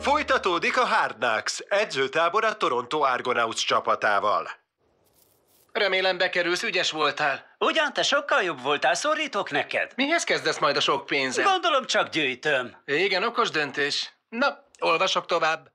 Folytatódik a Hard Knocks, edzőtábor a Toronto Argonauts csapatával. Remélem bekerülsz, ügyes voltál. Ugyan te sokkal jobb voltál, szorítok neked. Mihez kezdesz majd a sok pénzzel? Gondolom csak gyűjtöm. Igen, okos döntés. Na, olvasok tovább.